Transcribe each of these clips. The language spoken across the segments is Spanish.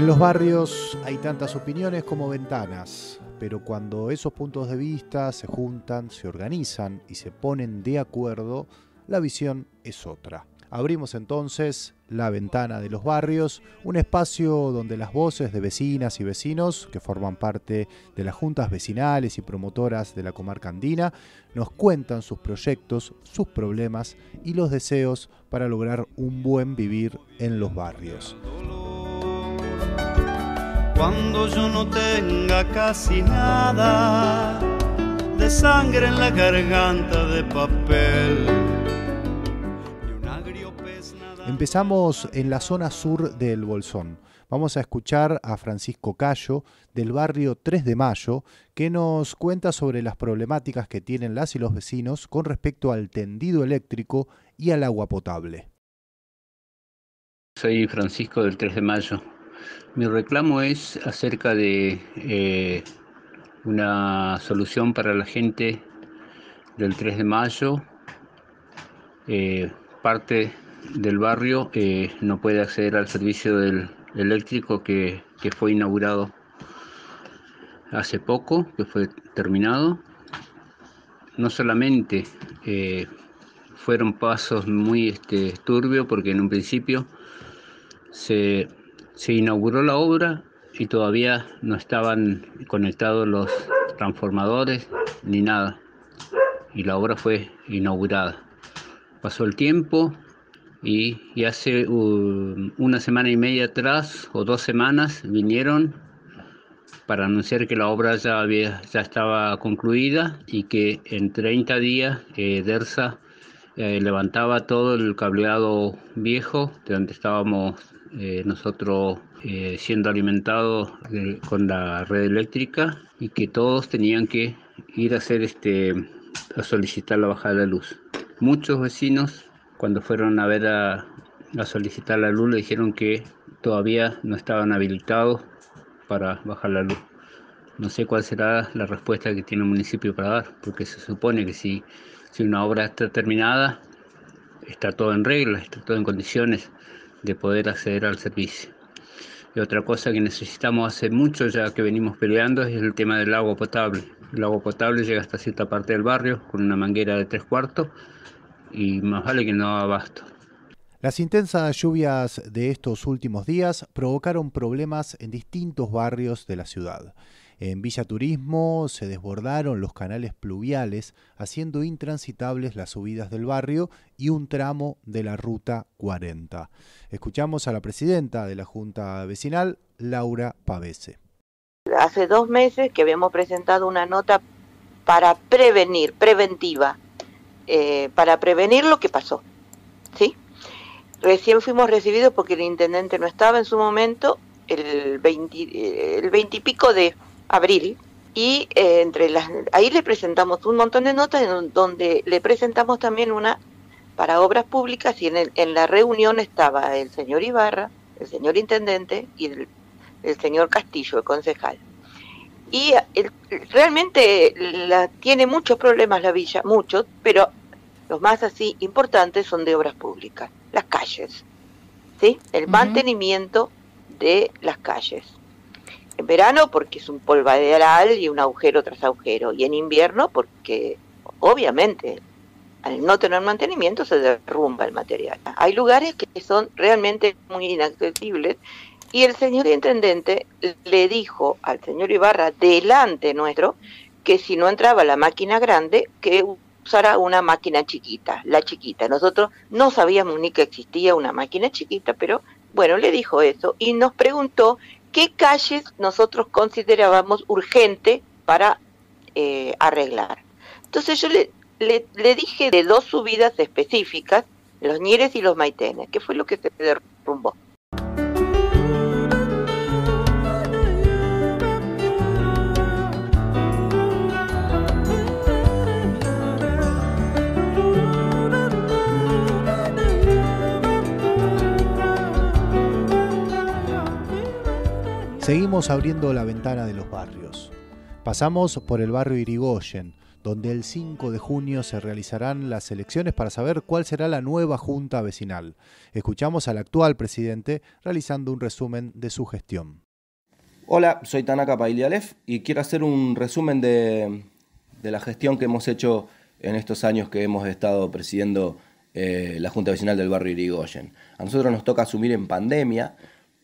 En los barrios hay tantas opiniones como ventanas, pero cuando esos puntos de vista se juntan, se organizan y se ponen de acuerdo, la visión es otra. Abrimos entonces la ventana de los barrios, un espacio donde las voces de vecinas y vecinos, que forman parte de las juntas vecinales y promotoras de la comarca andina, nos cuentan sus proyectos, sus problemas y los deseos para lograr un buen vivir en los barrios cuando yo no tenga casi nada de sangre en la garganta de papel. Empezamos en la zona sur del Bolsón. Vamos a escuchar a Francisco callo del barrio 3 de Mayo, que nos cuenta sobre las problemáticas que tienen las y los vecinos con respecto al tendido eléctrico y al agua potable. Soy Francisco del 3 de Mayo. Mi reclamo es acerca de eh, una solución para la gente del 3 de mayo. Eh, parte del barrio eh, no puede acceder al servicio del eléctrico que, fue inaugurado hace poco, que fue terminado. No solamente fueron pasos muy este, turbios, porque en un principio se se inauguró la obra y todavía no estaban conectados los transformadores ni nada. Y la obra fue inaugurada. Pasó el tiempo y, hace uh, una semana y media atrás o dos semanas vinieron para anunciar que la obra ya, ya estaba concluida y que en 30 días eh, DERSA eh, levantaba todo el cableado viejo de donde estábamos eh, nosotros eh, siendo alimentados eh, con la red eléctrica y que todos tenían que ir a hacer este a solicitar la bajada de la luz. Muchos vecinos cuando fueron a ver a, solicitar la luz le dijeron que todavía no estaban habilitados para bajar la luz. No sé cuál será la respuesta que tiene el municipio para dar, porque se supone que si, si una obra está terminada, está todo en regla, está todo en condiciones de poder acceder al servicio. Y otra cosa que necesitamos hace mucho ya que venimos peleando es el tema del agua potable. El agua potable llega hasta cierta parte del barrio con una manguera de tres cuartos y más vale que no abasto. Las intensas lluvias de estos últimos días provocaron problemas en distintos barrios de la ciudad. En Villa Turismo se desbordaron los canales pluviales, haciendo intransitables las subidas del barrio y un tramo de la Ruta 40. Escuchamos a la presidenta de la Junta Vecinal, Laura Pavese. Hace dos meses que habíamos presentado una nota para prevenir, preventiva, eh, para prevenir lo que pasó. ¿sí? Recién fuimos recibidos porque el intendente no estaba en su momento, el 20, eh, el 20 y pico de abril, y eh, entre las, ahí le presentamos un montón de notas en donde le presentamos también una para obras públicas y en, la reunión estaba el señor Ibarra, el señor intendente y el, señor Castillo, el concejal. Y realmente la, tiene muchos problemas la villa, muchos, pero los más así importantes son de obras públicas, las calles, ¿sí? El mantenimiento de las calles verano porque es un polvaderal y un agujero tras agujero, y en invierno porque obviamente al no tener mantenimiento se derrumba el material. Hay lugares que son realmente muy inaccesibles y el señor intendente le dijo al señor Ibarra delante nuestro que si no entraba la máquina grande, que usara una máquina chiquita, la chiquita. Nosotros no sabíamos ni que existía una máquina chiquita, pero bueno, le dijo eso y nos preguntó qué calles nosotros considerábamos urgente para eh, arreglar. Entonces yo le, le, dije de dos subidas específicas, los ñeres y los Maitenes, que fue lo que se derrumbó. Seguimos abriendo la ventana de los barrios. Pasamos por el barrio Irigoyen, donde el 5 de junio se realizarán las elecciones para saber cuál será la nueva junta vecinal. Escuchamos al actual presidente realizando un resumen de su gestión. Hola, soy Tanaka Pailialef y quiero hacer un resumen de, la gestión que hemos hecho en estos años que hemos estado presidiendo eh, la Junta Vecinal del Barrio Irigoyen. A nosotros nos toca asumir en pandemia,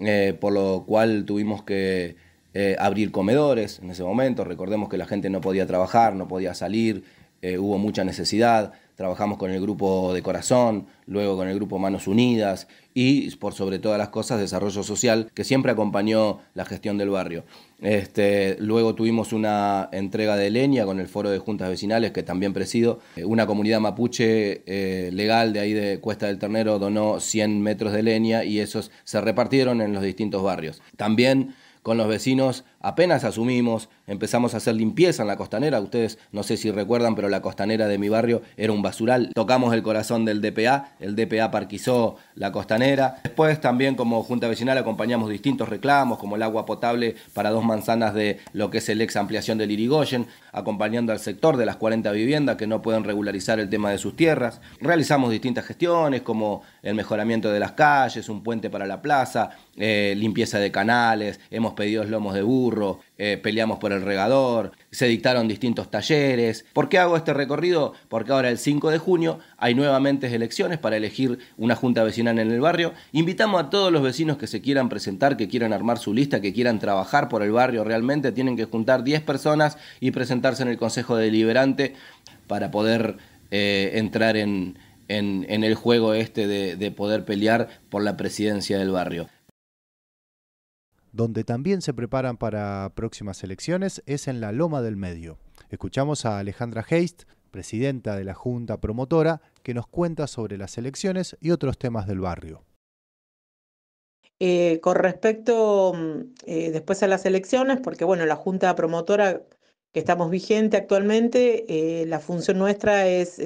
eh, por lo cual tuvimos que eh, abrir comedores en ese momento. Recordemos que la gente no podía trabajar, no podía salir, eh, hubo mucha necesidad trabajamos con el grupo de corazón, luego con el grupo Manos Unidas y por sobre todas las cosas desarrollo social que siempre acompañó la gestión del barrio. Este, luego tuvimos una entrega de leña con el foro de juntas vecinales que también presido. Eh, una comunidad mapuche eh, legal de ahí de Cuesta del Ternero donó 100 metros de leña y esos se repartieron en los distintos barrios. También con los vecinos apenas asumimos empezamos a hacer limpieza en la costanera. Ustedes no sé si recuerdan, pero la costanera de mi barrio era un basural. Tocamos el corazón del DPA, el DPA parquizó la costanera. Después también como Junta Vecinal acompañamos distintos reclamos, como el agua potable para dos manzanas de lo que es el ex ampliación del Irigoyen, acompañando al sector de las 40 viviendas que no pueden regularizar el tema de sus tierras. Realizamos distintas gestiones, como el mejoramiento de las calles, un puente para la plaza, eh, limpieza de canales, hemos pedido lomos de burro, eh, peleamos por el regador, se dictaron distintos talleres. ¿Por qué hago este recorrido? Porque ahora el 5 de junio hay nuevamente elecciones para elegir una junta vecinal en el barrio. Invitamos a todos los vecinos que se quieran presentar, que quieran armar su lista, que quieran trabajar por el barrio realmente. Tienen que juntar 10 personas y presentarse en el Consejo Deliberante para poder eh, entrar en, el juego este de poder pelear por la presidencia del barrio donde también se preparan para próximas elecciones, es en la Loma del Medio. Escuchamos a Alejandra Heist, presidenta de la Junta Promotora, que nos cuenta sobre las elecciones y otros temas del barrio. Eh, con respecto mm, eh, después a las elecciones, porque bueno, la Junta Promotora que estamos vigente actualmente, eh, la función nuestra es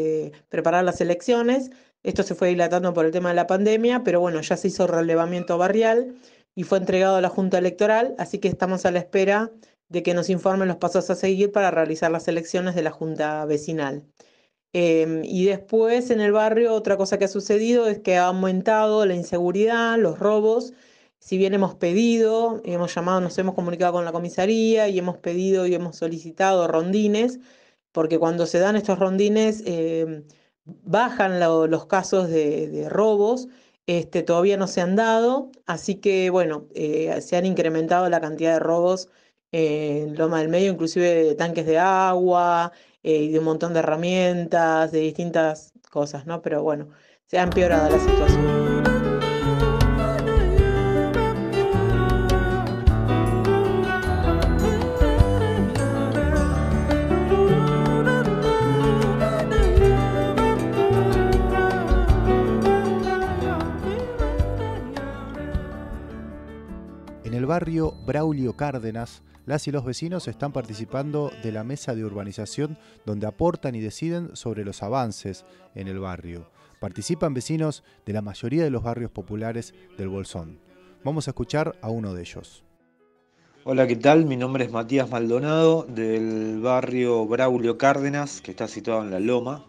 preparar las elecciones. Esto se fue dilatando por el tema de la pandemia, pero bueno, ya se hizo relevamiento barrial y fue entregado a la Junta Electoral, así que estamos a la espera de que nos informen los pasos a seguir para realizar las elecciones de la Junta Vecinal. Em, y después en el barrio otra cosa que ha sucedido es que ha aumentado la inseguridad, los robos. Si bien hemos pedido, hemos llamado, nos hemos comunicado con la comisaría y hemos pedido y hemos solicitado rondines, porque cuando se dan estos rondines em, bajan los casos de robos este, todavía no se han dado, así que bueno, eh, se han incrementado la cantidad de robos en Loma del Medio, inclusive de tanques de agua eh, y de un montón de herramientas, de distintas cosas, ¿no? Pero bueno, se ha empeorado la situación. el barrio Braulio Cárdenas, las y los vecinos están participando de la mesa de urbanización donde aportan y deciden sobre los avances en el barrio. Participan vecinos de la mayoría de los barrios populares del Bolsón. Vamos a escuchar a uno de ellos. Hola, ¿qué tal? Mi nombre es Matías Maldonado del barrio Braulio Cárdenas, que está situado en La Loma.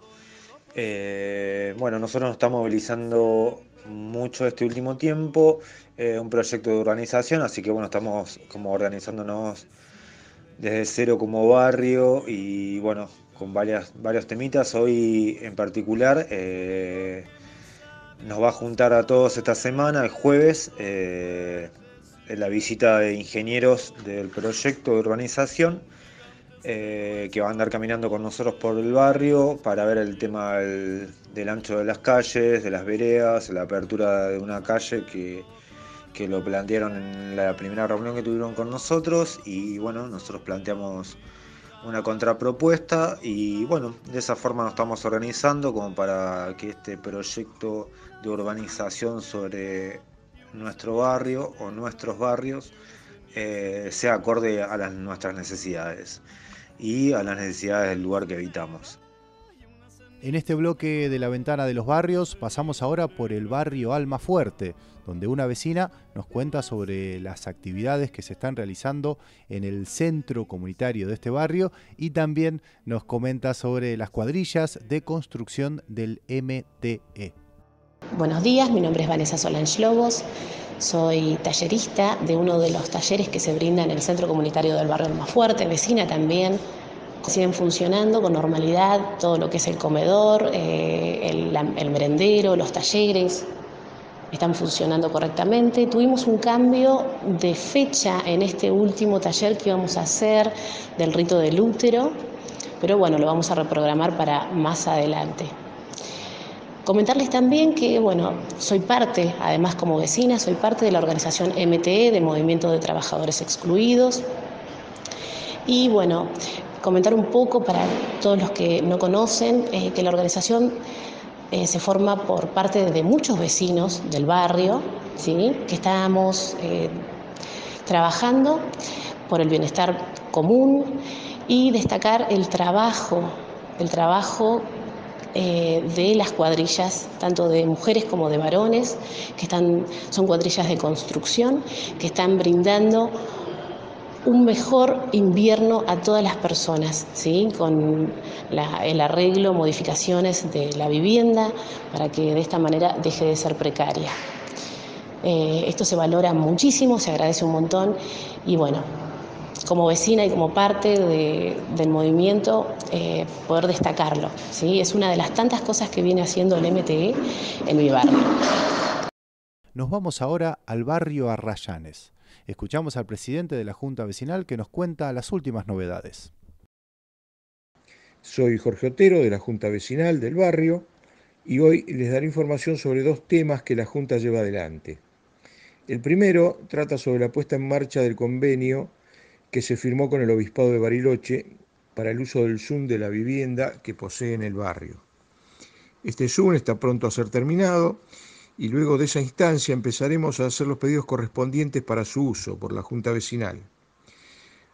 Eh, bueno, nosotros nos estamos movilizando mucho este último tiempo, eh, un proyecto de urbanización, así que bueno, estamos como organizándonos desde cero como barrio y bueno, con varias, varios temitas. Hoy en particular eh, nos va a juntar a todos esta semana, el jueves, eh, la visita de ingenieros del proyecto de urbanización eh, que va a andar caminando con nosotros por el barrio para ver el tema del, ancho de las calles, de las veredas, la apertura de una calle que, lo plantearon en la primera reunión que tuvieron con nosotros y bueno, nosotros planteamos una contrapropuesta y bueno, de esa forma nos estamos organizando como para que este proyecto de urbanización sobre nuestro barrio o nuestros barrios eh, sea acorde a nuestras necesidades y a las necesidades del lugar que habitamos. En este bloque de la ventana de los barrios pasamos ahora por el barrio Alma Fuerte, donde una vecina nos cuenta sobre las actividades que se están realizando en el centro comunitario de este barrio y también nos comenta sobre las cuadrillas de construcción del MTE. Buenos días, mi nombre es Vanessa Solange Lobos, soy tallerista de uno de los talleres que se brinda en el Centro Comunitario del Barrio Más Fuerte, vecina también. Siguen funcionando con normalidad todo lo que es el comedor, eh, el, el merendero, los talleres, están funcionando correctamente. Tuvimos un cambio de fecha en este último taller que íbamos a hacer del rito del útero, pero bueno, lo vamos a reprogramar para más adelante. Comentarles también que, bueno, soy parte, además como vecina, soy parte de la organización MTE, de Movimiento de Trabajadores Excluidos. Y bueno, comentar un poco para todos los que no conocen, eh, que la organización eh, se forma por parte de muchos vecinos del barrio, ¿sí? que estamos eh, trabajando por el bienestar común y destacar el trabajo, el trabajo eh, de las cuadrillas, tanto de mujeres como de varones, que están, son cuadrillas de construcción, que están brindando un mejor invierno a todas las personas, ¿sí? con el arreglo, modificaciones de la vivienda, para que de esta manera deje de ser precaria. Eh, esto se valora muchísimo, se agradece un montón y bueno, como vecina y como parte del movimiento eh, poder destacarlo. ¿sí? Es una de las tantas cosas que viene haciendo el MTE en mi barrio. Nos vamos ahora al barrio Arrayanes. Escuchamos al presidente de la Junta Vecinal que nos cuenta las últimas novedades. Soy Jorge Otero de la Junta Vecinal del barrio y hoy les daré información sobre dos temas que la Junta lleva adelante. El primero trata sobre la puesta en marcha del convenio que se firmó con el Obispado de Bariloche para el uso del Zoom de la vivienda que posee en el barrio. Este Zoom está pronto a ser terminado y luego de esa instancia empezaremos a hacer los pedidos correspondientes para su uso por la Junta Vecinal.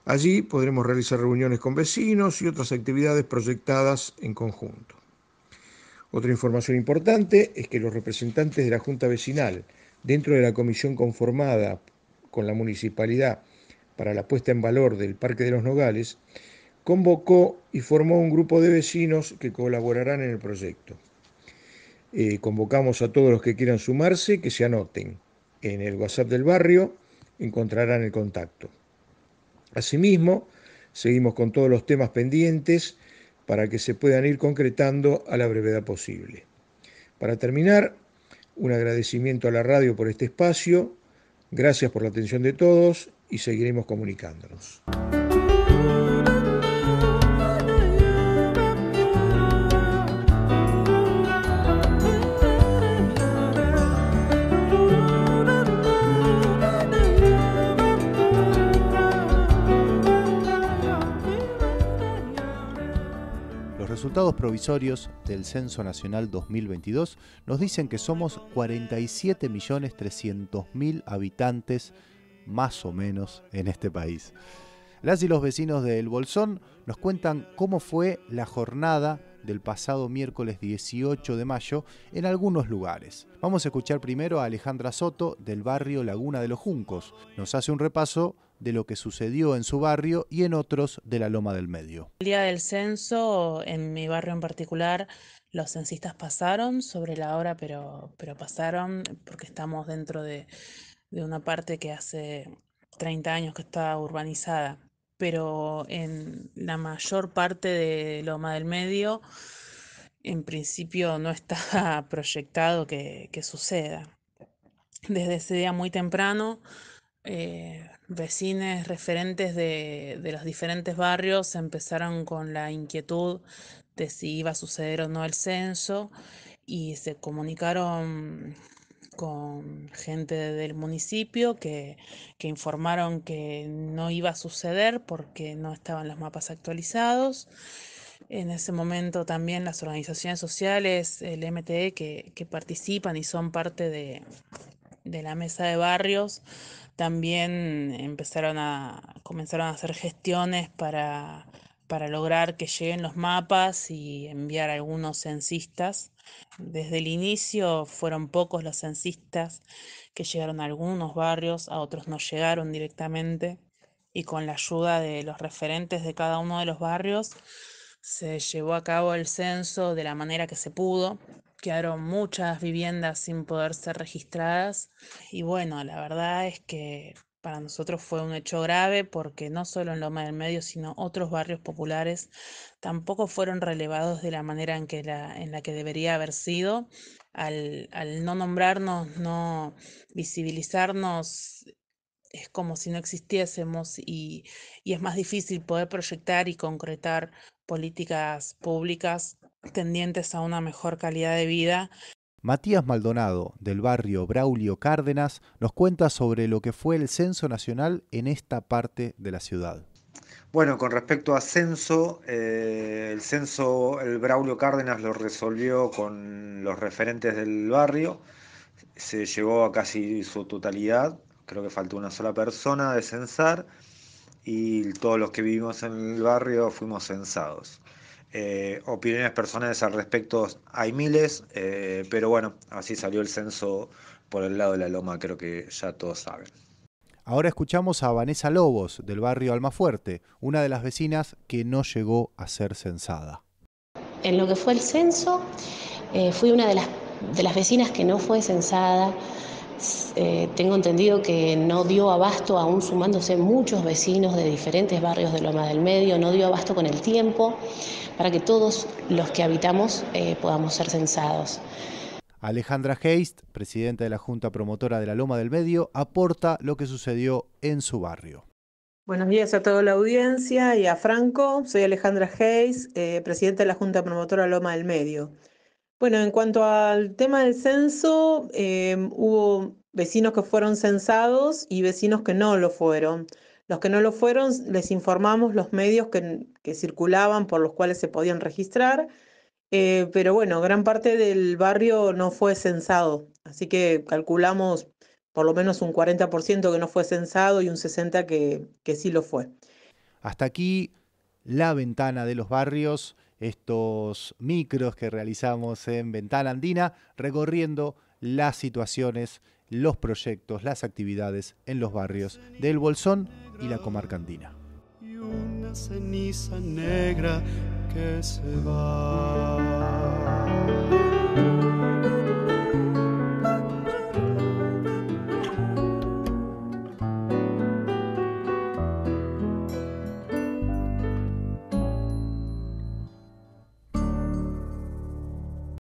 Allí podremos realizar reuniones con vecinos y otras actividades proyectadas en conjunto. Otra información importante es que los representantes de la Junta Vecinal, dentro de la comisión conformada con la municipalidad para la puesta en valor del Parque de los Nogales, convocó y formó un grupo de vecinos que colaborarán en el proyecto. Eh, convocamos a todos los que quieran sumarse que se anoten. En el WhatsApp del barrio encontrarán el contacto. Asimismo, seguimos con todos los temas pendientes para que se puedan ir concretando a la brevedad posible. Para terminar, un agradecimiento a la radio por este espacio, gracias por la atención de todos y seguiremos comunicándonos. Los resultados provisorios del Censo Nacional 2022 nos dicen que somos 47.300.000 habitantes más o menos en este país. Las y los vecinos del Bolsón nos cuentan cómo fue la jornada del pasado miércoles 18 de mayo en algunos lugares. Vamos a escuchar primero a Alejandra Soto del barrio Laguna de los Juncos. Nos hace un repaso de lo que sucedió en su barrio y en otros de la Loma del Medio. El día del censo, en mi barrio en particular, los censistas pasaron sobre la hora, pero, pero pasaron porque estamos dentro de, de una parte que hace 30 años que está urbanizada, pero en la mayor parte de Loma del Medio, en principio no está proyectado que, suceda. Desde ese día muy temprano, eh, vecinos, vecines referentes de, de los diferentes barrios empezaron con la inquietud de si iba a suceder o no el censo y se comunicaron con gente del municipio que, informaron que no iba a suceder porque no estaban los mapas actualizados. En ese momento también las organizaciones sociales, el MTE, que, participan y son parte de, de la mesa de barrios, también empezaron a, comenzaron a hacer gestiones para para lograr que lleguen los mapas y enviar algunos censistas. Desde el inicio fueron pocos los censistas que llegaron a algunos barrios, a otros no llegaron directamente y con la ayuda de los referentes de cada uno de los barrios se llevó a cabo el censo de la manera que se pudo. Quedaron muchas viviendas sin poder ser registradas y bueno, la verdad es que para nosotros fue un hecho grave porque no solo en Loma del Medio, sino otros barrios populares tampoco fueron relevados de la manera en, que la, en la que debería haber sido. Al, no nombrarnos, no visibilizarnos, es como si no existiésemos y, y es más difícil poder proyectar y concretar políticas públicas tendientes a una mejor calidad de vida Matías Maldonado, del barrio Braulio Cárdenas, nos cuenta sobre lo que fue el censo nacional en esta parte de la ciudad. Bueno, con respecto a censo, eh, el censo, el Braulio Cárdenas lo resolvió con los referentes del barrio, se llegó a casi su totalidad, creo que faltó una sola persona de censar y todos los que vivimos en el barrio fuimos censados. Eh, opiniones personales al respecto hay miles, eh, pero bueno, así salió el censo por el lado de la loma, creo que ya todos saben. Ahora escuchamos a Vanessa Lobos, del barrio Almafuerte, una de las vecinas que no llegó a ser censada. En lo que fue el censo, eh, fui una de las, de las vecinas que no fue censada. Eh, tengo entendido que no dio abasto, aún sumándose muchos vecinos de diferentes barrios de Loma del Medio, no dio abasto con el tiempo para que todos los que habitamos eh, podamos ser censados. Alejandra Heist, presidenta de la Junta Promotora de la Loma del Medio, aporta lo que sucedió en su barrio. Buenos días a toda la audiencia y a Franco. Soy Alejandra Hayes, eh, presidenta de la Junta Promotora Loma del Medio. Bueno, en cuanto al tema del censo, em, hubo vecinos que fueron censados y vecinos que no lo fueron. Los que no lo fueron, les informamos los medios que, circulaban por los cuales se podían registrar, eh, pero bueno, gran parte del barrio no fue censado, así que calculamos por lo menos un 40% que no fue censado y un 60% que sí lo fue. Hasta aquí la ventana de los barrios estos micros que realizamos en Ventana Andina, recorriendo las situaciones, los proyectos, las actividades en los barrios del Bolsón y la comarca andina.